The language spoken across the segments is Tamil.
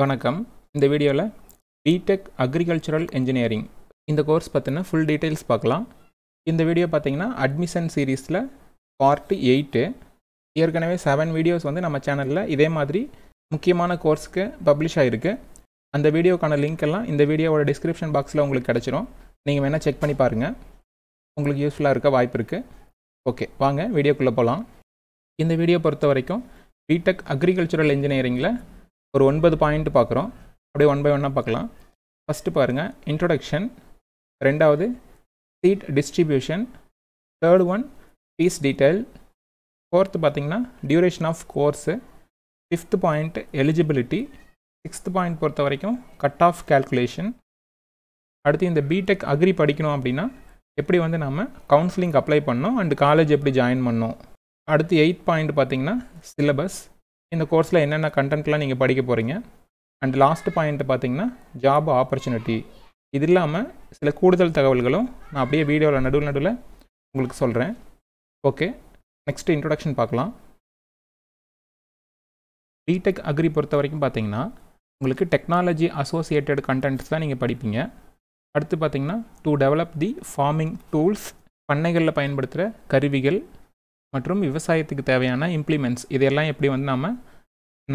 வணக்கம் இந்த வீடியோவில் பிடெக் அக்ரிகல்ச்சுரல் என்ஜினியரிங் இந்த கோர்ஸ் பற்றின ஃபுல் டீட்டெயில்ஸ் பார்க்கலாம் இந்த வீடியோ பார்த்திங்கன்னா அட்மிஷன் சீரீஸில் பார்ட் எயிட்டு ஏற்கனவே செவன் வீடியோஸ் வந்து நம்ம சேனலில் இதே மாதிரி முக்கியமான கோர்ஸுக்கு பப்ளிஷ் ஆகிருக்கு அந்த வீடியோக்கான லிங்க் எல்லாம் இந்த வீடியோவோட டிஸ்கிரிப்ஷன் பாக்ஸில் உங்களுக்கு கிடச்சிரும் நீங்கள் வேணால் செக் பண்ணி பாருங்கள் உங்களுக்கு யூஸ்ஃபுல்லாக இருக்க வாய்ப்பு இருக்குது ஓகே வாங்க வீடியோக்குள்ளே போகலாம் இந்த வீடியோ பொறுத்த வரைக்கும் பிடெக் அக்ரிகல்ச்சுரல் இன்ஜினியரிங்கில் ஒரு ஒன்பது பாயிண்ட் பார்க்குறோம் அப்படியே ஒன் பை ஒன்னாக பார்க்கலாம் ஃபஸ்ட்டு பாருங்கள் இன்ட்ரொடக்ஷன் ரெண்டாவது seat distribution third one fees detail fourth பார்த்திங்கன்னா duration of course fifth point eligibility sixth point பொறுத்த வரைக்கும் கட் ஆஃப் கேல்குலேஷன் அடுத்து இந்த பிடெக் அக்ரி படிக்கணும் அப்படின்னா எப்படி வந்து நம்ம கவுன்சிலிங் அப்ளை பண்ணோம் அண்டு காலேஜ் எப்படி ஜாயின் பண்ணோம் அடுத்து எயித் பாயிண்ட் பார்த்திங்கன்னா சிலபஸ் இந்த கோர்ஸில் என்னென்ன கண்டென்ட்லாம் நீங்கள் படிக்க போகிறீங்க அண்ட் லாஸ்ட் பாயிண்ட் பார்த்தீங்கன்னா ஜாப் ஆப்பர்ச்சுனிட்டி இது இல்லாமல் சில கூடுதல் தகவல்களும் நான் அப்படியே வீடியோவில் நடுவில் நடுவில் உங்களுக்கு சொல்கிறேன் ஓகே நெக்ஸ்ட் இன்ட்ரொடக்ஷன் பார்க்கலாம் பிடெக் அக்ரி பொறுத்த வரைக்கும் பார்த்தீங்கன்னா உங்களுக்கு டெக்னாலஜி அசோசியேட்டட் கண்டென்ட்ஸ் தான் நீங்கள் படிப்பீங்க அடுத்து பார்த்தீங்கன்னா to develop the farming tools பண்ணைகளில் பயன்படுத்துகிற கருவிகள் மற்றும் விவசாயத்துக்கு தேவையான இம்ப்ளிமெண்ட்ஸ் இதையெல்லாம் எப்படி வந்து நாம்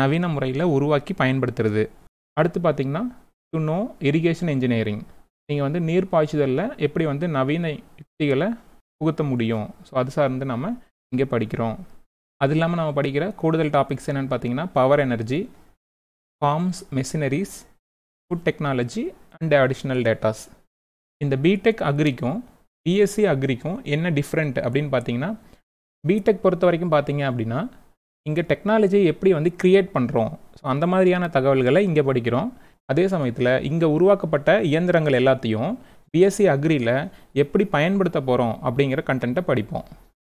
நவீன முறையில் உருவாக்கி பயன்படுத்துறது அடுத்து பார்த்திங்கன்னா டு நோ இரிகேஷன் இன்ஜினியரிங் நீங்கள் வந்து நீர் பாய்ச்சுதலில் எப்படி வந்து நவீன யுக்திகளை புகுத்த முடியும் ஸோ அது சார்ந்து நம்ம இங்கே படிக்கிறோம் அது இல்லாமல் நம்ம படிக்கிற கூடுதல் டாபிக்ஸ் என்னென்னு பார்த்தீங்கன்னா power energy farms machineries food technology and additional datas இந்த பிடெக் அக்ரிக்கும் பிஎஸ்சி அக்ரிக்கும் என்ன டிஃப்ரெண்ட் அப்படின்னு பார்த்தீங்கன்னா பிடெக் பொறுத்த வரைக்கும் பார்த்தீங்க அப்படின்னா இங்கே டெக்னாலஜி எப்படி வந்து க்ரியேட் பண்ணுறோம் ஸோ அந்த மாதிரியான தகவல்களை இங்கே படிக்கிறோம் அதே சமயத்தில் இங்கே உருவாக்கப்பட்ட இயந்திரங்கள் எல்லாத்தையும் பிஎஸ்சி அக்ரியில் எப்படி பயன்படுத்த போகிறோம் அப்படிங்கிற கண்டென்ட்டை படிப்போம்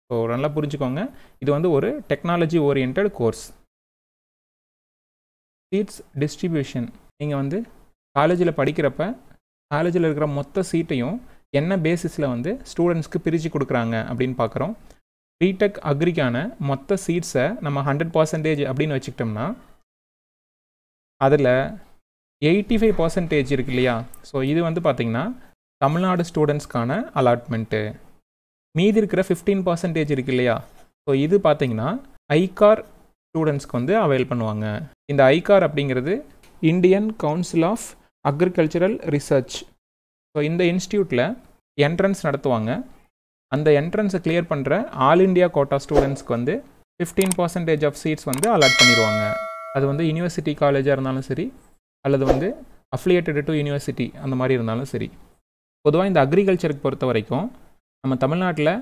ஸோ நல்லா புரிஞ்சுக்கோங்க இது வந்து ஒரு technology orient course seats distribution நீங்கள் வந்து காலேஜில் படிக்கிறப்ப காலேஜில் இருக்கிற மொத்த சீட்டையும் என்ன பேசிஸில் வந்து ஸ்டூடெண்ட்ஸ்க்கு பிரித்து கொடுக்குறாங்க அப்படின்னு பார்க்குறோம் பிடெக் அக்ரிக்கான e மொத்த சீட்ஸை நம்ம ஹண்ட்ரட் பர்சன்டேஜ் அப்படின்னு வச்சுக்கிட்டோம்னா அதில் எயிட்டி ஃபைவ் பர்சன்டேஜ் இருக்கு இல்லையா ஸோ இது வந்து பார்த்திங்கன்னா தமிழ்நாடு ஸ்டூடெண்ட்ஸ்க்கான அலாட்மெண்ட்டு மீதி இருக்கிற ஃபிஃப்டீன் பர்சன்டேஜ் இருக்கு இல்லையா ஸோ இது பார்த்திங்கன்னா ஐகார் ஸ்டூடெண்ட்ஸ்க்கு வந்து அவைல் பண்ணுவாங்க இந்த ஐகார் அப்படிங்கிறது Indian council of agricultural research so இந்த இன்ஸ்டியூட்டில் என்ட்ரன்ஸ் நடத்துவாங்க அந்த என்ட்ரன்ஸை கிளியர் பண்ணுற ஆல் இண்டியா கோட்டா ஸ்டூடெண்ட்ஸ்க்கு வந்து ஃபிஃப்டீன் பர்சன்டேஜ் ஆஃப் சீட்ஸ் வந்து அலாட் பண்ணிடுவாங்க அது வந்து யூனிவர்சிட்டி காலேஜாக இருந்தாலும் சரி அல்லது வந்து அஃப்ளியேட்டடு டு யூனிவர்சிட்டி அந்த மாதிரி இருந்தாலும் சரி பொதுவாக இந்த அக்ரிகல்ச்சருக்கு பொறுத்த வரைக்கும் நம்ம தமிழ்நாட்டில்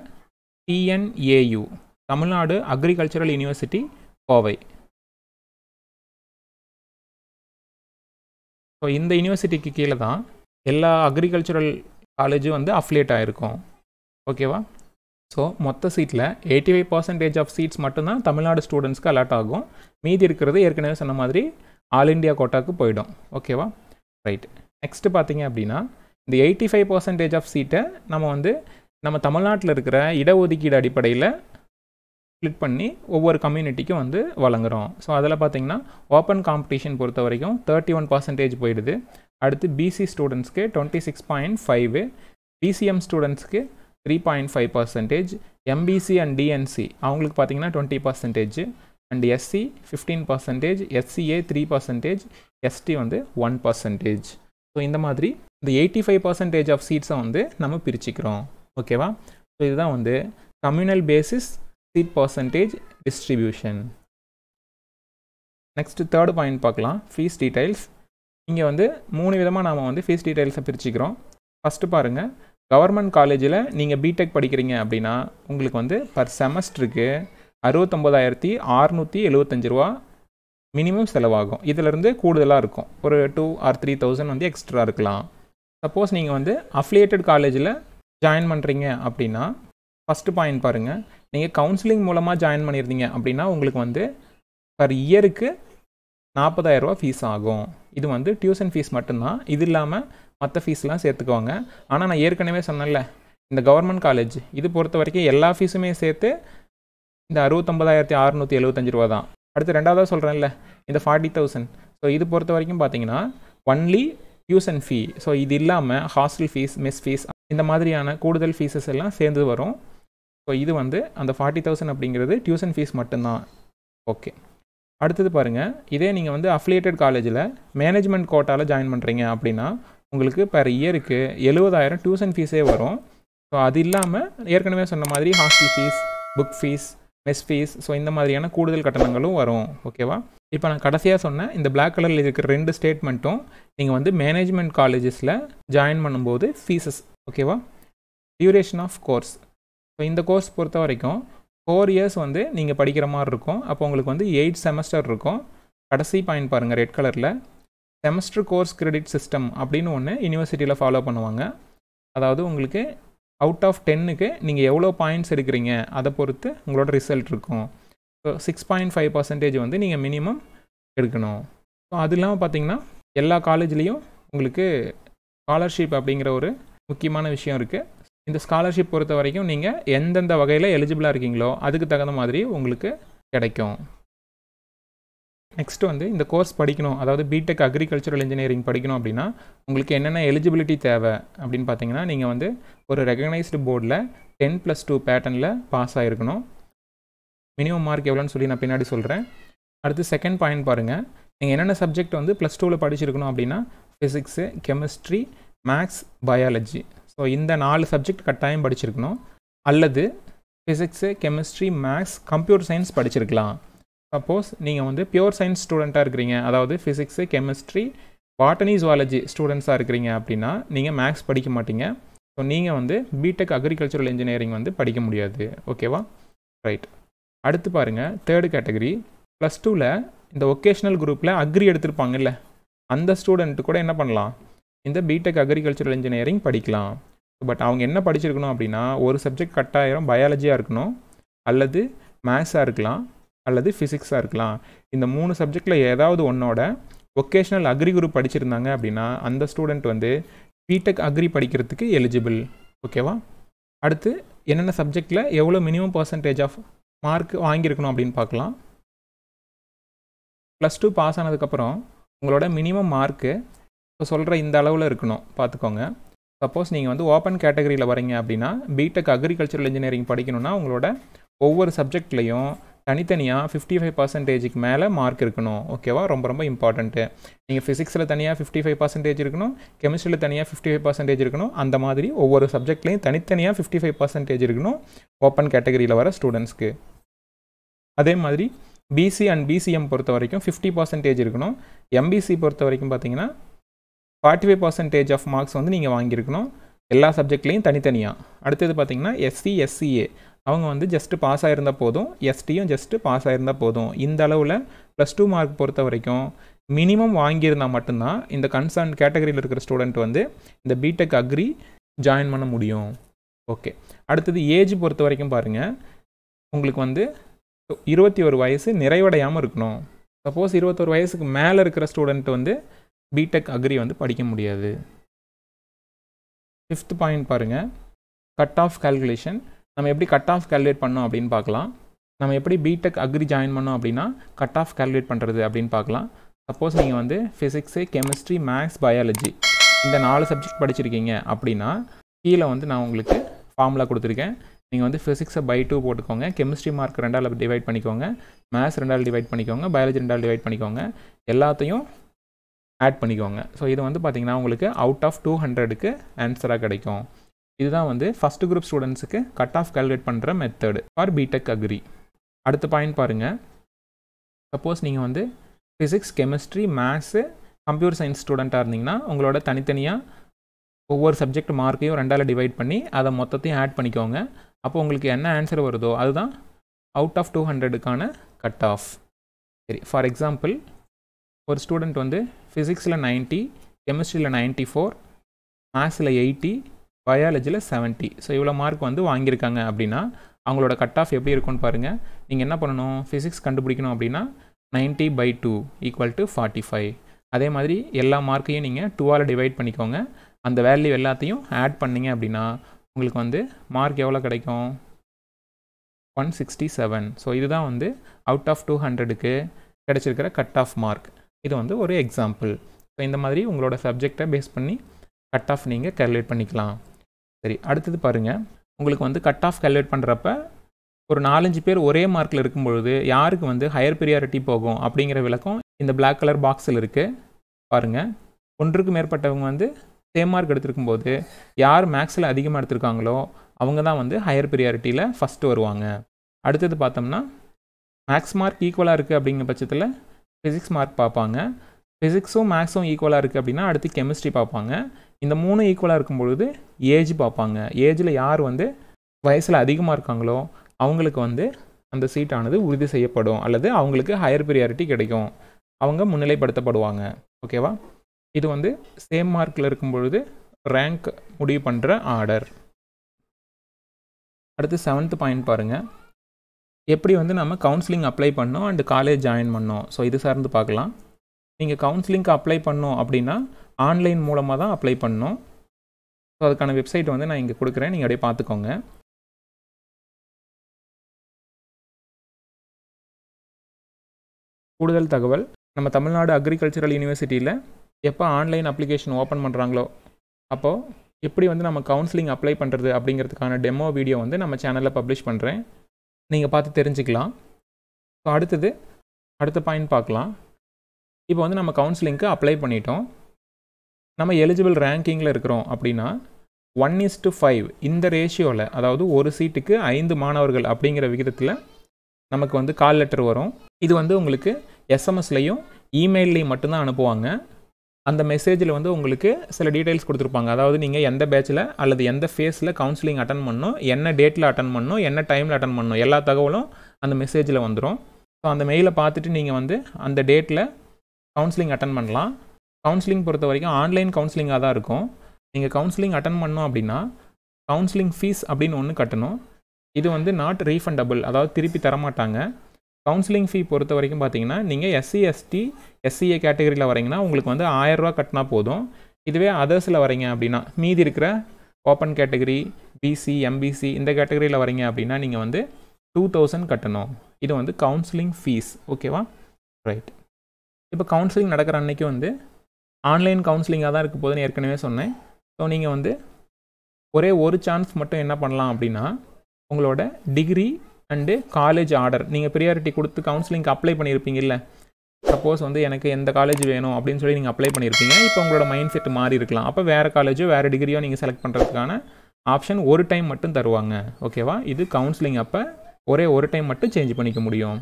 TNAU Tamil Nadu agricultural university Kovai so இந்த யூனிவர்சிட்டிக்கு கீழே தான் எல்லா அக்ரிகல்ச்சரல் காலேஜும் வந்து அஃப்லேட் ஆகிருக்கும் ஓகேவா ஸோ மொத்த சீட்டில் eighty five percentage of seeds மட்டும்தான் தமிழ்நாடு ஸ்டூடெண்ட்ஸ்க்கு அலாட் ஆகும் மீதி இருக்கிறது ஏற்கனவே சொன்ன மாதிரி ஆல் இண்டியா கோட்டாக்கு போயிடும் ஓகேவா ரைட் நெக்ஸ்ட்டு பார்த்தீங்க அப்படின்னா இந்த எயிட்டி ஃபைவ் பர்சன்டேஜ் ஆஃப் சீட்டை நம்ம வந்து நம்ம தமிழ்நாட்டில் இருக்கிற இடஒதுக்கீடு அடிப்படையில் ஸ்ப்ளிட் பண்ணி ஒவ்வொரு கம்யூனிட்டிக்கும் வந்து வழங்குகிறோம் ஸோ அதில் பார்த்திங்கன்னா ஓப்பன் காம்படிஷன் பொறுத்த வரைக்கும் தேர்ட்டி ஒன் பர்சன்டேஜ் போயிடுது அடுத்து பிசி ஸ்டூடெண்ட்ஸ்க்கு twenty six point five BCM ஸ்டூடெண்ட்ஸ்க்கு three point five percentage MBC and DNC அவங்களுக்கு பார்த்தீங்கன்னா twenty percentage and SC fifteen percentage SCA three percentage ST வந்து ஒன் பர்சன்டேஜ் ஸோ இந்த மாதிரி இந்த எயிட்டி ஃபைவ் பர்சன்டேஜ் ஆஃப் சீட்ஸை வந்து நம்ம பிரிச்சுக்கிறோம் ஓகேவா ஸோ இதுதான் வந்து communal basis seat percentage distribution next third point பார்க்கலாம் ஃபீஸ் டீடைல்ஸ் இங்கே வந்து மூணு விதமாக நாம் வந்து ஃபீஸ் டீடைல்ஸை பிரிச்சுக்கிறோம் ஃபஸ்ட்டு பாருங்கள் கவர்மெண்ட் காலேஜில் நீங்கள் பிடெக் படிக்கிறீங்க அப்படின்னா உங்களுக்கு வந்து பர் செமஸ்டருக்கு அறுபத்தொம்போதாயிரத்தி அறுநூற்றி எழுபத்தஞ்சு ரூபா மினிமம் செலவாகும் இதிலேருந்து கூடுதலாக இருக்கும் ஒரு டூ ஆர் த்ரீ தௌசண்ட் வந்து எக்ஸ்ட்ரா இருக்கலாம் சப்போஸ் நீங்கள் வந்து அஃப்லியேட்டட் காலேஜில் ஜாயின் பண்ணுறீங்க அப்படின்னா ஃபஸ்ட்டு பாயிண்ட் பாருங்கள் நீங்கள் கவுன்சிலிங் மூலமாக ஜாயின் பண்ணியிருந்தீங்க அப்படின்னா உங்களுக்கு வந்து பர் இயருக்கு நாற்பதாயிரரூபா ஃபீஸ் ஆகும் இது வந்து டியூஷன் ஃபீஸ் மட்டும்தான் இது இல்லாமல் மற்ற ஃபீஸ்லாம் சேர்த்துக்குவாங்க ஆனால் நான் ஏற்கனவே சொன்னேன்ல இந்த கவர்மெண்ட் காலேஜ் இது பொறுத்த வரைக்கும் எல்லா ஃபீஸுமே சேர்த்து இந்த அறுபத்தொம்பதாயிரத்தி அறுநூற்றி எழுபத்தஞ்சி ரூபா தான் அடுத்து ரெண்டாவதாக சொல்கிறேன்ல இந்த ஃபார்ட்டி தௌசண்ட் ஸோ இது பொறுத்த வரைக்கும் பார்த்தீங்கன்னா ஒன்லி டியூஷன் ஃபீ ஸோ இது இல்லாமல் ஹாஸ்டல் ஃபீஸ் மெஸ் ஃபீஸ் இந்த மாதிரியான கூடுதல் ஃபீஸஸ் எல்லாம் சேர்ந்து வரும் ஸோ இது வந்து அந்த ஃபார்ட்டி தௌசண்ட் அப்படிங்கிறது டியூஷன் ஃபீஸ் மட்டும்தான் ஓகே அடுத்தது பாருங்கள் இதே நீங்கள் வந்து அஃபிலியேட்டட் காலேஜில் மேனேஜ்மெண்ட் கோட்டாவில் ஜாயின் பண்ணுறீங்க அப்படின்னா உங்களுக்கு பெர் இயருக்கு எழுபதாயிரம் டியூஷன் ஃபீஸே வரும் ஸோ அது இல்லாமல் ஏற்கனவே சொன்ன மாதிரி hostel fees book fees mess fees so இந்த மாதிரியான கூடுதல் கட்டணங்களும் வரும் ஓகேவா இப்போ நான் கடைசியாக சொன்னேன் இந்த பிளாக் கலரில் இருக்கிற ரெண்டு ஸ்டேட்மெண்ட்டும் நீங்கள் வந்து மேனேஜ்மெண்ட் காலேஜஸில் ஜாயின் பண்ணும்போது ஃபீஸஸ் ஓகேவா டியூரேஷன் ஆஃப் கோர்ஸ் ஸோ இந்த கோர்ஸ் பொறுத்த வரைக்கும் ஃபோர் இயர்ஸ் வந்து நீங்கள் படிக்கிற மாதிரி இருக்கும் அப்போ உங்களுக்கு வந்து எயிட் செமஸ்டர் இருக்கும் கடைசி பாயிண்ட் பாருங்கள் ரெட் கலரில் செமஸ்டர் கோர்ஸ் கிரெடிட் சிஸ்டம் அப்படின்னு ஒன்று யூனிவர்சிட்டியில் ஃபாலோ பண்ணுவாங்க அதாவது உங்களுக்கு அவுட் ஆஃப் டென்னுக்கு நீங்கள் எவ்வளோ பாயிண்ட்ஸ் எடுக்கிறீங்க அதை பொறுத்து உங்களோட ரிசல்ட் இருக்கும் so six point five percentage வந்து நீங்கள் மினிமம் எடுக்கணும் ஸோ அது இல்லாமல் பார்த்தீங்கன்னா எல்லா காலேஜ்லேயும் உங்களுக்கு ஸ்காலர்ஷிப் அப்படிங்கிற ஒரு முக்கியமான விஷயம் இருக்குது இந்த ஸ்காலர்ஷிப் பொறுத்த வரைக்கும் நீங்கள் எந்தெந்த வகையில் எலிஜிபிளாக இருக்கீங்களோ அதுக்கு தகுந்த மாதிரி உங்களுக்கு கிடைக்கும் நெக்ஸ்ட் வந்து இந்த கோர்ஸ் படிக்கணும் அதாவது பிடெக் அக்ரிகல்ச்சரல் இன்ஜினியரிங் படிக்கணும் அப்படின்னா உங்களுக்கு என்னென்ன எலிஜிபிலிட்டி தேவை அப்படின்னு பார்த்தீங்கன்னா நீங்கள் வந்து ஒரு ரெகனைஸ்டு போர்டில் டென் ப்ளஸ் டூ பேட்டர்னில் பாஸ் ஆகிருக்கணும் மினிமம் மார்க் எவ்வளோன்னு சொல்லி நான் பின்னாடி சொல்கிறேன் அடுத்து செகண்ட் பாயிண்ட் பாருங்கள் நீங்கள் என்னென்ன சப்ஜெக்ட் வந்து ப்ளஸ் டூவில் படிச்சிருக்கணும் அப்படின்னா physics chemistry maths biology so இந்த நாலு சப்ஜெக்ட் கட்டாயம் படிச்சிருக்கணும் அல்லது physics chemistry maths computer science படிச்சிருக்கலாம் சப்போஸ் நீங்கள் வந்து பியூர் சயின்ஸ் ஸ்டூடெண்ட்டாக இருக்கிறீங்க அதாவது ஃபிசிக்ஸு கெமிஸ்ட்ரி பாட்டனி ஜுவாலஜி ஸ்டூடெண்ட்ஸாக இருக்கிறீங்க அப்படின்னா நீங்கள் மேக்ஸ் படிக்க மாட்டீங்க ஸோ நீங்கள் வந்து பிடெக் அக்ரிகல்ச்சரல் இன்ஜினியரிங் வந்து படிக்க முடியாது ஓகேவா ரைட் அடுத்து பாருங்கள் தேர்டு கேட்டகரி ப்ளஸ் டூவில் இந்த ஒகேஷ்னல் குரூப்பில் அக்ரி எடுத்திருப்பாங்கல்ல அந்த ஸ்டூடெண்ட்டு கூட என்ன பண்ணலாம் இந்த பிடெக் அக்ரிகல்ச்சரல் இன்ஜினியரிங் படிக்கலாம் பட் அவங்க என்ன படிச்சிருக்கணும் அப்படின்னா ஒரு சப்ஜெக்ட் கட்டாயிரம் பயாலஜியாக இருக்கணும் அல்லது மேத்ஸாக இருக்கலாம் அல்லது ஃபிசிக்ஸாக இருக்கலாம் இந்த மூணு சப்ஜெக்டில் ஏதாவது ஒன்னோட ஒகேஷ்னல் அக்ரி குரூப் படிச்சிருந்தாங்க அப்படின்னா அந்த ஸ்டூடெண்ட் வந்து பிடெக் அக்ரி படிக்கிறதுக்கு எலிஜிபிள் ஓகேவா அடுத்து என்னென்ன சப்ஜெக்டில் எவ்வளோ மினிமம் பர்சன்டேஜ் ஆஃப் மார்க் வாங்கியிருக்கணும் அப்படின்னு பார்க்கலாம் ப்ளஸ் டூ பாஸ் ஆனதுக்கப்புறம் உங்களோட மினிமம் மார்க்கு இப்போ சொல்கிற இந்த அளவில் இருக்கணும் பார்த்துக்கோங்க சப்போஸ் நீங்கள் வந்து ஓப்பன் கேட்டகரியில் வரீங்க அப்படின்னா பிடெக் அக்ரிகல்ச்சரல் இன்ஜினியரிங் படிக்கணும்னா உங்களோட ஒவ்வொரு சப்ஜெக்ட்லேயும் தனித்தனியாக ஃபிஃப்டி ஃபைவ் பர்சன்டேஜுக்கு மேலே மார்க் இருக்கணும் ஓகேவா ரொம்ப ரொம்ப இம்பார்ட்டண்ட்டு நீங்கள் ஃபிசிக்ஸில் தனியாக ஃபிஃப்டி ஃபைவ் பர்சன்டேஜ் இருக்கணும் கெமிஸ்ட்ரியில் தனியாக ஃபிஃப்டி ஃபைவ் பர்சன்டேஜ் இருக்கணும் அந்த மாதிரி ஒவ்வொரு சப்ஜெக்ட்லேயும் தனித்தனியாக ஃபிஃப்டி ஃபைவ் பர்சன்டேஜ் இருக்கணும் ஓப்பன் கேட்டகரியில் வர ஸ்டூடெண்ட்ஸ்க்கு அதே மாதிரி பிசி அண்ட் பிசிஎம் பொறுத்த வரைக்கும் ஃபிஃப்டி பர்சன்டேஜ் இருக்கணும் எம்பிசி பொறுத்த வரைக்கும் பார்த்தீங்கன்னா forty five percentage of marks வந்து நீங்கள் வாங்கியிருக்கணும் எல்லா சப்ஜெக்ட்லேயும் தனித்தனியாக அடுத்தது பார்த்திங்கன்னா எஸ்சி எஸ்சிஏ அவங்க வந்து ஜஸ்ட்டு பாஸ் ஆகிருந்தால் போதும் எஸ்டியும் ஜஸ்ட்டு பாஸ் ஆகிருந்தால் போதும் இந்த அளவில் ப்ளஸ் டூ மார்க் பொறுத்த வரைக்கும் மினிமம் வாங்கியிருந்தால் மட்டும்தான் இந்த கன்சர்ன் கேட்டகரியில் இருக்கிற ஸ்டூடெண்ட் வந்து இந்த பிடெக் அக்ரி ஜாயின் பண்ண முடியும் ஓகே அடுத்தது ஏஜ் பொறுத்த வரைக்கும் பாருங்கள் உங்களுக்கு வந்து இருபத்தி ஒரு வயசு நிறைவடையாமல் இருக்கணும் சப்போஸ் இருபத்தொரு வயசுக்கு மேலே இருக்கிற ஸ்டூடெண்ட் வந்து பிடெக் அக்ரி வந்து படிக்க முடியாது ஃபிஃப்த் பாயிண்ட் பாருங்கள் கட் ஆஃப் கால்குலேஷன் நம்ம எப்படி கட் ஆஃப் கால்குலேட் பண்ணோம் அப்படின்னு பார்க்கலாம் நம்ம எப்படி பிடெக் அக்ரி ஜாயின் பண்ணோம் அப்படின்னா கட் ஆஃப் கால்குலேட் பண்ணுறது அப்படின்னு பார்க்கலாம் சப்போஸ் நீங்கள் வந்து ஃபிசிக்ஸு கெமிஸ்ட்ரி மேக்ஸ் பயாலஜி இந்த நாலு சப்ஜெக்ட் படிச்சிருக்கீங்க அப்படின்னா கீழே வந்து நான் உங்களுக்கு ஃபார்முலா கொடுத்துருக்கேன் நீங்கள் வந்து ஃபிசிக்ஸை பை டூ போட்டுக்கோங்க கெமிஸ்ட்ரி மார்க் ரெண்டால் டிவைட் பண்ணிக்கோங்க மேக்ஸ் ரெண்டால் டிவைட் பண்ணிக்கோங்க பயாலஜி ரெண்டால் டிவைட் பண்ணிக்கோங்க எல்லாத்தையும் ஆட் பண்ணிக்கோங்க ஸோ இது வந்து பார்த்திங்கன்னா உங்களுக்கு அவுட் ஆஃப் டூ ஹண்ட்ரடுக்கு ஆன்சராக கிடைக்கும் இதுதான் வந்து ஃபஸ்ட் குரூப் ஸ்டூடெண்ட்ஸுக்கு கட் ஆஃப் கால்குலேட் பண்ணுற மெத்தடு ஃபார் பிடெக் அக்ரி அடுத்த பாயிண்ட் பாருங்கள் சப்போஸ் நீங்கள் வந்து physics chemistry maths computer science ஸ்டூடெண்ட்டாக இருந்தீங்கன்னா உங்களோட தனித்தனியாக ஒவ்வொரு சப்ஜெக்ட் மார்க்கையும் ரெண்டால் டிவைட் பண்ணி அதை மொத்தத்தையும் ஆட் பண்ணிக்கோங்க அப்போ உங்களுக்கு என்ன ஆன்சர் வருதோ அதுதான் அவுட் ஆஃப் டூ ஹண்ட்ரடுக்கான கட் ஆஃப் சரி ஃபார் எக்ஸாம்பிள் ஒரு ஸ்டூடெண்ட் வந்து ஃபிசிக்ஸில் நைன்ட்டி கெமிஸ்ட்ரியில் நைன்ட்டி ஃபோர் மேக்ஸில் எயிட்டி பயாலஜியில் செவன்ட்டி ஸோ இவ்வளோ மார்க் வந்து வாங்கியிருக்காங்க அப்படின்னா அவங்களோட கட் ஆஃப் எப்படி இருக்கும்னு பாருங்கள் நீங்கள் என்ன பண்ணணும் ஃபிசிக்ஸ் கண்டுபிடிக்கணும் அப்படின்னா ninety by two equal to forty five அதே மாதிரி எல்லா மார்க்கையும் நீங்கள் டூவால் டிவைட் பண்ணிக்கோங்க அந்த வேல்யூ எல்லாத்தையும் ஆட் பண்ணிங்க அப்படின்னா உங்களுக்கு வந்து மார்க் எவ்வளோ கிடைக்கும் ஒன் சிக்ஸ்டி செவன் ஸோ இதுதான் வந்து அவுட் ஆஃப் டூ ஹண்ட்ரடுக்கு கிடச்சிருக்கிற கட் ஆஃப் மார்க் இது வந்து ஒரு எக்ஸாம்பிள் ஸோ இந்த மாதிரி உங்களோட சப்ஜெக்டை பேஸ் பண்ணி கட் ஆஃப் நீங்கள் கேல்குலேட் பண்ணிக்கலாம் சரி அடுத்தது பாருங்கள் உங்களுக்கு வந்து கட் ஆஃப் கேல்குலேட் பண்ணுறப்ப ஒரு நாலஞ்சு பேர் ஒரே மார்க்கில் இருக்கும் பொழுது யாருக்கு வந்து ஹையர் ப்ரியாரிட்டி போகும் அப்படிங்கிற விளக்கம் இந்த பிளாக் கலர் பாக்ஸில் இருக்குது பாருங்கள் ஒன்றுக்கு மேற்பட்டவங்க வந்து சேம் மார்க் எடுத்திருக்கும் போது யார் மேக்ஸில் அதிகமாக எடுத்திருக்காங்களோ அவங்க தான் வந்து ஹையர் ப்ரியாரிட்டியில் ஃபஸ்ட்டு வருவாங்க அடுத்தது பார்த்தோம்னா மேக்ஸ் மார்க் ஈக்குவலாக இருக்குது அப்படிங்கிற பட்சத்தில் ஃபிசிக்ஸ் மார்க் பார்ப்பாங்க ஃபிசிக்ஸும் மேக்ஸும் ஈக்குவலாக இருக்குது அப்படின்னா அடுத்து கெமிஸ்ட்ரி பார்ப்பாங்க இந்த மூணு ஈக்குவலாக இருக்கும் பொழுது ஏஜ் பார்ப்பாங்க ஏஜில் யார் வந்து வயசில் அதிகமாக இருக்காங்களோ அவங்களுக்கு வந்து அந்த சீட்டானது உறுதி செய்யப்படும் அல்லது அவங்களுக்கு ஹையர் ப்ரியாரிட்டி கிடைக்கும் அவங்க முன்னிலைப்படுத்தப்படுவாங்க ஓகேவா இது வந்து சேம் மார்க்கில் இருக்கும் பொழுது ரேங்க் முடிவு பண்ணுற ஆர்டர் அடுத்து செவன்த் பாயிண்ட் பாருங்கள் எப்படி வந்து நம்ம கவுன்சிலிங் அப்ளை பண்ணோம் அண்டு காலேஜ் ஜாயின் பண்ணோம் ஸோ இது சார்ந்து பார்க்கலாம் நீங்கள் கவுன்சிலிங்க்கு அப்ளை பண்ணோம் அப்படின்னா ஆன்லைன் மூலமாக தான் அப்ளை பண்ணோம் ஸோ அதுக்கான வெப்சைட் வந்து நான் இங்கே கொடுக்குறேன் நீங்கள் அப்படியே பார்த்துக்கோங்க கூடுதல் தகவல் நம்ம தமிழ்நாடு அக்ரிகல்ச்சரல் யூனிவர்சிட்டியில் எப்போ ஆன்லைன் அப்ளிகேஷன் ஓப்பன் பண்ணுறாங்களோ அப்போது எப்படி வந்து நம்ம கவுன்சிலிங் அப்ளை பண்ணுறது அப்படிங்கிறதுக்கான டெமோ வீடியோ வந்து நம்ம சேனலில் பப்ளிஷ் பண்ணுறேன் நீங்கள் பார்த்து தெரிஞ்சுக்கலாம் ஸோ அடுத்தது அடுத்த பாயிண்ட் பார்க்கலாம் இப்போ வந்து நம்ம கவுன்சிலிங்க்கு அப்ளை பண்ணிட்டோம் நம்ம எலிஜிபிள் ரேங்கிங்கில் இருக்கிறோம் அப்படின்னா ஒன் இஸ் டு ஃபைவ் இந்த ரேஷியோவில் அதாவது ஒரு சீட்டுக்கு ஐந்து மாணவர்கள் அப்படிங்கிற விகிதத்தில் நமக்கு வந்து கால் லெட்டர் வரும் இது வந்து உங்களுக்கு எஸ்எம்எஸ்லையும் இமெயில்லையும் மட்டும்தான் அனுப்புவாங்க அந்த மெசேஜில் வந்து உங்களுக்கு சில டீட்டெயில்ஸ் கொடுத்துருப்பாங்க அதாவது நீங்கள் எந்த பேட்சில் அல்லது எந்த ஃபேஸில் கவுன்சிலிங் அட்டன் பண்ணணும் என்ன டேட்டில் அட்டன் பண்ணணும் என்ன டைமில் அட்டன் பண்ணணும் எல்லா தகவலும் அந்த மெசேஜில் வந்துடும் ஸோ அந்த மெயிலை பார்த்துட்டு நீங்கள் வந்து அந்த டேட்டில் கவுன்சிலிங் அட்டன் பண்ணலாம் கவுன்சிலிங் பொறுத்த வரைக்கும் ஆன்லைன் கவுன்சிலிங்காக தான் இருக்கும் நீங்கள் கவுன்சிலிங் அட்டன் பண்ணோம் அப்படின்னா கவுன்சிலிங் ஃபீஸ் அப்படின்னு ஒன்று கட்டணும் இது வந்து நாட் ரீஃபண்டபுள் அதாவது திருப்பி தரமாட்டாங்க கவுன்சிலிங் ஃபீ பொறுத்த வரைக்கும் பார்த்தீங்கன்னா நீங்கள் எஸ்சி எஸ்டி எஸ்சிஏ கேட்டகரியில் e வரீங்கன்னா உங்களுக்கு வந்து ஆயரூவா கட்டினா போதும் இதுவே அதர்ஸில் வரீங்க அப்படின்னா மீதி இருக்கிற ஓப்பன் கேட்டகரி பிசி எம்பிசி இந்த கேட்டகரியில் வரீங்க அப்படின்னா நீங்கள் வந்து டூ தௌசண்ட் கட்டணும் இது வந்து கவுன்சிலிங் ஃபீஸ் ஓகேவா ரைட் இப்போ கவுன்சிலிங் நடக்கிற அன்றைக்கி வந்து ஆன்லைன் கவுன்சிலிங்காக தான் இருக்க போதுன்னு ஏற்கனவே சொன்னேன் ஸோ நீங்கள் வந்து ஒரே ஒரு சான்ஸ் மட்டும் என்ன பண்ணலாம் அப்படின்னா உங்களோட டிகிரி அண்டு காலேஜ் ஆர்டர் நீங்கள் ப்ரியாரிட்டி கொடுத்து கவுன்சிலிங்க்கு அப்ளை பண்ணியிருப்பீங்கல்ல சப்போஸ் வந்து எனக்கு எந்த காலேஜ் வேணும் அப்படின்னு சொல்லி நீங்கள் அப்ளை பண்ணியிருப்பீங்க இப்போ உங்களோட மைண்ட் செட் மாறி இருக்கலாம் அப்போ வேறு காலேஜோ வேறு டிகிரியோ நீங்கள் செலக்ட் பண்ணுறதுக்கான ஆப்ஷன் ஒரு டைம் மட்டும் தருவாங்க ஓகேவா இது கவுன்சிலிங் அப்போ ஒரே ஒரு டைம் மட்டும் சேஞ்ச் பண்ணிக்க முடியும்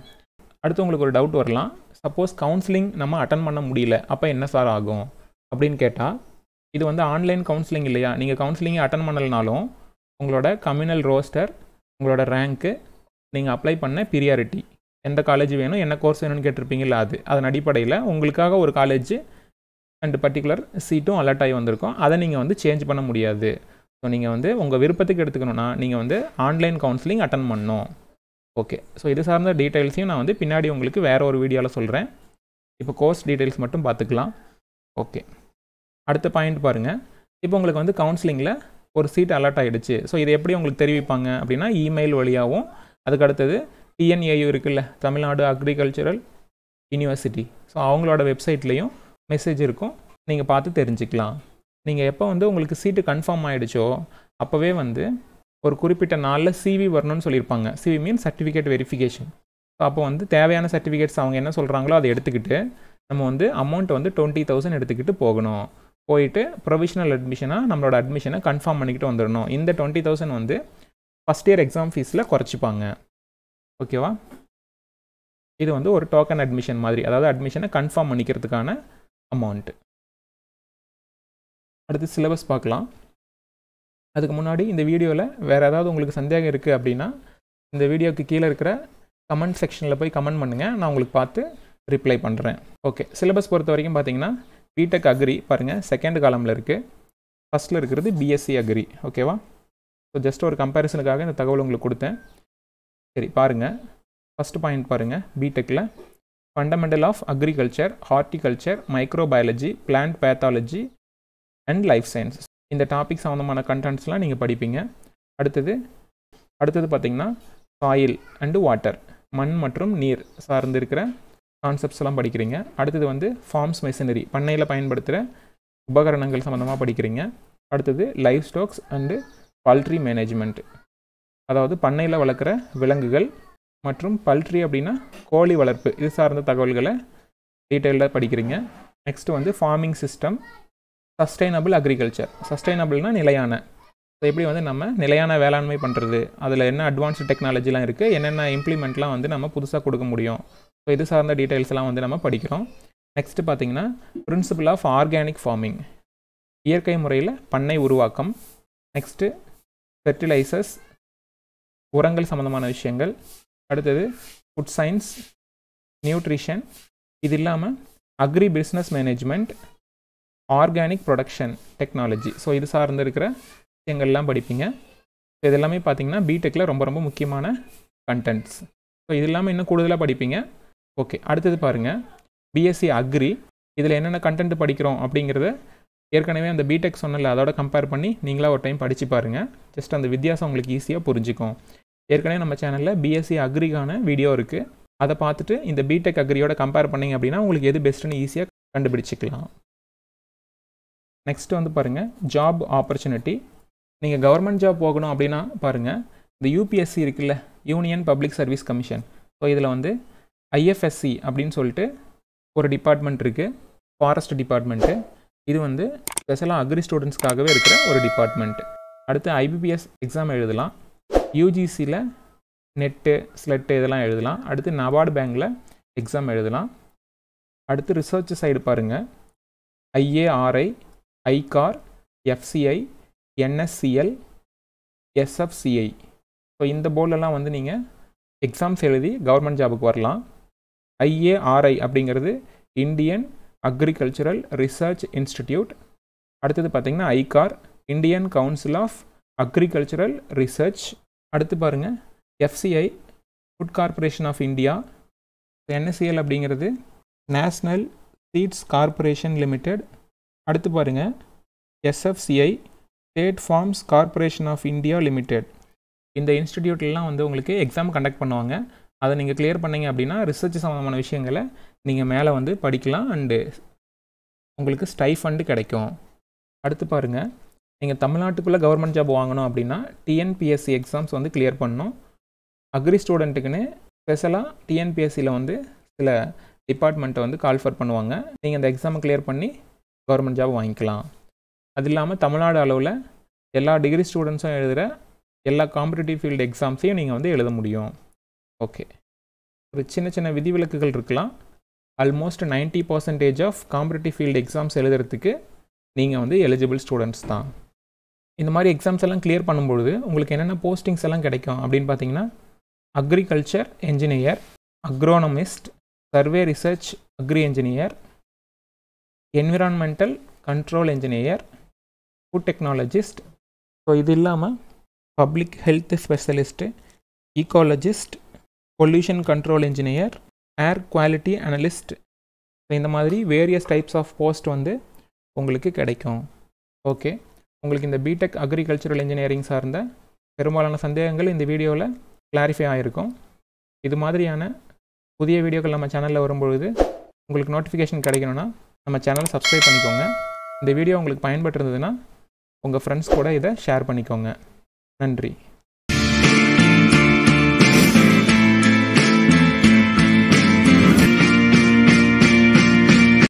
அடுத்து உங்களுக்கு ஒரு டவுட் வரலாம் சப்போஸ் கவுன்சிலிங் நம்ம அட்டன் பண்ண முடியல அப்போ என்ன சார் ஆகும் அப்படின்னு கேட்டால் இது வந்து ஆன்லைன் கவுன்சிலிங் இல்லையா நீங்கள் கவுன்சிலிங்கை அட்டன் பண்ணலனாலும் உங்களோட கம்யூனல் ரோஸ்டர் உங்களோட ரேங்க்கு நீங்கள் அப்ளை பண்ண பிரியாரிட்டி எந்த காலேஜ் வேணும் என்ன கோர்ஸ் வேணும்னு கேட்டிருப்பீங்களா அது அதன் அடிப்படையில் உங்களுக்காக ஒரு காலேஜ் அண்ட் பர்டிகுலர் சீட்டும் அலர்ட் ஆகி வந்திருக்கும் அதை நீங்கள் வந்து சேஞ்ச் பண்ண முடியாது ஸோ நீங்கள் வந்து உங்கள் விருப்பத்துக்கு எடுத்துக்கணும்னா நீங்கள் வந்து ஆன்லைன் கவுன்சிலிங் அட்டன் பண்ணணும் ஓகே ஸோ இது சார்ந்த டீட்டெயில்ஸையும் நான் வந்து பின்னாடி உங்களுக்கு வேறு ஒரு வீடியோவில் சொல்கிறேன் இப்போ கோர்ஸ் டீட்டெயில்ஸ் மட்டும் பார்த்துக்கலாம் ஓகே அடுத்த பாயிண்ட் பாருங்கள் இப்போ உங்களுக்கு வந்து கவுன்சிலிங்கில் ஒரு சீட் அலர்ட் ஆகிடுச்சு ஸோ இதை எப்படி உங்களுக்கு தெரிவிப்பாங்க அப்படின்னா இமெயில் வழியாகவும் அதுக்கு அடுத்தது டிஎன்ஏயு இருக்குல்ல தமிழ்நாடு அக்ரிகல்ச்சரல் யூனிவர்சிட்டி ஸோ அவங்களோட வெப்சைட்லேயும் மெசேஜ் இருக்கும் நீங்கள் பார்த்து தெரிஞ்சுக்கலாம் நீங்கள் எப்போ வந்து உங்களுக்கு சீட்டு கன்ஃபார்ம் ஆகிடுச்சோ அப்போவே வந்து ஒரு குறிப்பிட்ட நாளில் சிவி வரணும்னு சொல்லியிருப்பாங்க CV mean certificate verification so அப்போ வந்து தேவையான சர்டிஃபிகேட்ஸ் அவங்க என்ன சொல்கிறாங்களோ அதை எடுத்துக்கிட்டு நம்ம வந்து அமௌண்ட் வந்து டுவெண்ட்டி தௌசண்ட் எடுத்துக்கிட்டு போகணும் போயிட்டு ப்ரொவிஷனல் அட்மிஷனாக நம்மளோட அட்மிஷனை கன்ஃபார்ம் பண்ணிக்கிட்டு வந்துடணும் இந்த டுவெண்ட்டி தௌசண்ட் வந்து ஃபஸ்ட் இயர் எக்ஸாம் ஃபீஸில் குறைச்சிப்பாங்க ஓகேவா இது வந்து ஒரு டோக்கன் அட்மிஷன் மாதிரி அதாவது அட்மிஷனை கன்ஃபார்ம் பண்ணிக்கிறதுக்கான அமௌண்ட்டு அடுத்து சிலபஸ் பார்க்கலாம் அதுக்கு முன்னாடி இந்த வீடியோவில் வேறு ஏதாவது உங்களுக்கு சந்தேகம் இருக்குது அப்படின்னா இந்த வீடியோவுக்கு கீழே இருக்கிற கமெண்ட் செக்ஷனில் போய் கமெண்ட் பண்ணுங்கள் நான் உங்களுக்கு பார்த்து ரிப்ளை பண்ணுறேன் ஓகே சிலபஸ் பொறுத்த வரைக்கும் பார்த்தீங்கன்னா பிடெக் அக்ரி பாருங்கள் செகண்ட் காலமில் இருக்குது ஃபஸ்ட்டில் இருக்கிறது பிஎஸ்சி அக்ரி ஓகேவா ஸோ ஜஸ்ட் ஒரு கம்பேரிசனுக்காக இந்த தகவல் உங்களுக்கு கொடுத்தேன் சரி பாருங்கள் ஃபஸ்ட் பாயிண்ட் பாருங்கள் பிடெக்கில் fundamental of agriculture horticulture microbiology plant pathology and life science இந்த டாபிக் சம்மந்தமான கண்டென்ட்ஸ்லாம் நீங்கள் படிப்பீங்க அடுத்தது அடுத்தது பார்த்திங்கன்னா சாயில் அண்டு வாட்டர் மண் மற்றும் நீர் சார்ந்து இருக்கிற கான்செப்ட்ஸ் எல்லாம் படிக்கிறீங்க அடுத்தது வந்து ஃபார்ம்ஸ் மெஷினரி பண்ணையில் பயன்படுத்துகிற உபகரணங்கள் சம்மந்தமாக படிக்கிறீங்க அடுத்தது life stocks and poultry management அதாவது பண்ணையில் வளர்க்குற விலங்குகள் மற்றும் பல்ட்ரி அப்படின்னா கோழி வளர்ப்பு இது சார்ந்த தகவல்களை டீட்டெயில்டாக படிக்கிறீங்க நெக்ஸ்ட்டு வந்து ஃபார்மிங் சிஸ்டம் சஸ்டைனபிள் அக்ரிகல்ச்சர் சஸ்டைனபிள்னால் நிலையான எப்படி வந்து நம்ம நிலையான வேளாண்மை பண்ணுறது அதில் என்ன அட்வான்ஸ்டு டெக்னாலஜிலாம் இருக்குது என்னென்ன இம்ப்ளிமெண்ட்லாம் வந்து நம்ம புதுசாக கொடுக்க முடியும் ஸோ இது சார்ந்த டீட்டெயில்ஸ்லாம் வந்து நம்ம படிக்கிறோம் நெக்ஸ்ட்டு பார்த்திங்கன்னா பிரின்சிபல் ஆஃப் ஆர்கானிக் ஃபார்மிங் இயற்கை முறையில் பண்ணை உருவாக்கம் நெக்ஸ்ட்டு ஃபெர்டிலைசர்ஸ் உரங்கள் சம்மந்தமான விஷயங்கள் அடுத்தது ஃபுட் சயின்ஸ் நியூட்ரிஷன் இது இல்லாமல் agri business management organic production technology so இது சார்ந்து இருக்கிற விஷயங்கள்லாம் படிப்பீங்க ஸோ இது எல்லாமே பார்த்தீங்கன்னா பிடெக்கில் ரொம்ப ரொம்ப முக்கியமான கண்டென்ட்ஸ் ஸோ இது இல்லாமல் இன்னும் கூடுதலாக படிப்பீங்க ஓகே அடுத்தது பாருங்கள் பிஎஸ்சி அக்ரி இதில் என்னென்ன கண்டென்ட் படிக்கிறோம் அப்படிங்கிறத ஏற்கனவே அந்த பிடெக் சொன்னல அதோட கம்பேர் பண்ணி நீங்களாக ஒரு டைம் படித்து பாருங்கள் ஜஸ்ட் அந்த வித்தியாசம் உங்களுக்கு ஈஸியாக புரிஞ்சுக்கும் ஏற்கனவே நம்ம சேனலில் பிஎஸ்சி அக்ரிக்கான வீடியோ இருக்குது அதை பார்த்துட்டு இந்த பிடெக் அக்ரியோட கம்பேர் பண்ணிங்க அப்படின்னா உங்களுக்கு எது பெஸ்ட்டுன்னு ஈஸியாக கண்டுபிடிச்சிக்கலாம் நெக்ஸ்ட் வந்து பாருங்கள் ஜாப் ஆப்பர்ச்சுனிட்டி நீங்கள் கவர்மெண்ட் ஜாப் போகணும் அப்படின்னா பாருங்கள் இந்த யூபிஎஸ்சி இருக்குல்ல union public service commission so இதில் வந்து ஐஎஃப்எஸ்சி அப்படின்னு சொல்லிட்டு ஒரு டிபார்ட்மெண்ட் இருக்குது ஃபாரஸ்ட் டிபார்ட்மெண்ட்டு இது வந்து ஸ்பெஷலாக அக்ரி ஸ்டூடெண்ட்ஸ்க்காகவே இருக்கிற ஒரு டிபார்ட்மெண்ட் அடுத்து ஐபிபிஎஸ் எக்ஸாம் எழுதலாம் யூஜிசியில் நெட்டு ஸ்லெட்டு இதெல்லாம் எழுதலாம் அடுத்து நபார்டு பேங்கில் எக்ஸாம் எழுதலாம் அடுத்து ரிசர்ச் சைடு பாருங்கள் IARI ICAR FCI NSCL SFCI so இந்த போர்டெல்லாம் வந்து நீங்கள் எக்ஸாம்ஸ் எழுதி கவர்மெண்ட் ஜாபுக்கு வரலாம் ஐஏஆர்ஐ அப்படிங்கிறது இந்தியன் அக்ரிகல்ச்சரல் ரிசர்ச் இன்ஸ்டிடியூட் அடுத்தது பார்த்திங்கன்னா ICAR Indian council of agricultural research அடுத்து பாருங்கள் FCI food corporation of India NSCL அப்படிங்கிறது நேஷ்னல் சீட்ஸ் கார்பரேஷன் லிமிடெட் அடுத்து பாருங்கள் SFCI state farms corporation of India limited இந்த இன்ஸ்டிடியூட்லாம் வந்து உங்களுக்கு எக்ஸாம் கண்டக்ட் பண்ணுவாங்க அதை நீங்கள் கிளியர் பண்ணிங்க அப்படின்னா ரிசர்ச் சம்மந்தமான விஷயங்களை நீங்கள் மேலே வந்து படிக்கலாம் அண்டு உங்களுக்கு ஸ்டைஃபண்டு கிடைக்கும் அடுத்து பாருங்கள் நீங்கள் தமிழ்நாட்டுக்குள்ளே கவர்மெண்ட் ஜாப் வாங்கணும் அப்படின்னா டிஎன்பிஎஸ்சி எக்ஸாம்ஸ் வந்து கிளியர் பண்ணணும் அக்ரி ஸ்டூடெண்ட்டுக்குன்னு ஸ்பெஷலாக டிஎன்பிஎஸ்சியில் வந்து சில டிபார்ட்மெண்ட்டை வந்து கால்ஃபர் பண்ணுவாங்க நீங்கள் அந்த எக்ஸாமை கிளியர் பண்ணி கவர்மெண்ட் ஜாப் வாங்கிக்கலாம் அது இல்லாமல் தமிழ்நாடு அளவில் எல்லா டிகிரி ஸ்டூடெண்ட்ஸும் எழுதுகிற எல்லா காம்படிட்டிவ் ஃபீல்டு எக்ஸாம்ஸையும் நீங்கள் வந்து எழுத முடியும் ஓகே ஒரு சின்ன சின்ன விதிவிலக்குகள் இருக்கலாம் almost ninety percentage of competitive field exams எழுதுறதுக்கு நீங்கள் வந்து எலிஜிபிள் ஸ்டூடெண்ட்ஸ் தான் இந்த மாதிரி எக்ஸாம்ஸ் எல்லாம் கிளியர் பண்ணும்பொழுது உங்களுக்கு என்னென்ன போஸ்டிங்ஸ் எல்லாம் கிடைக்கும் அப்படின்னு பார்த்தீங்கன்னா agriculture engineer agronomist survey research agri engineer environmental control engineer food technologist so இது இல்லாமல் public health specialist ecologist pollution control engineer air quality analyst இந்த மாதிரி வேரியஸ் டைப்ஸ் ஆஃப் போஸ்ட் வந்து உங்களுக்கு கிடைக்கும் ஓகே உங்களுக்கு இந்த பிடெக் அக்ரிகல்ச்சரல் இன்ஜினியரிங் சார்ந்த பெரும்பாலான சந்தேகங்கள் இந்த வீடியோவில் கிளாரிஃபை ஆகிருக்கும் இது மாதிரியான புதிய வீடியோக்கள் நம்ம சேனலில் வரும்பொழுது உங்களுக்கு நோட்டிஃபிகேஷன் கிடைக்கணும்னா நம்ம சேனலை சப்ஸ்கிரைப் பண்ணிக்கோங்க இந்த வீடியோ உங்களுக்கு பயன்பட்டுருந்ததுன்னா உங்கள் ஃப்ரெண்ட்ஸ் கூட இதை ஷேர் பண்ணிக்கோங்க நன்றி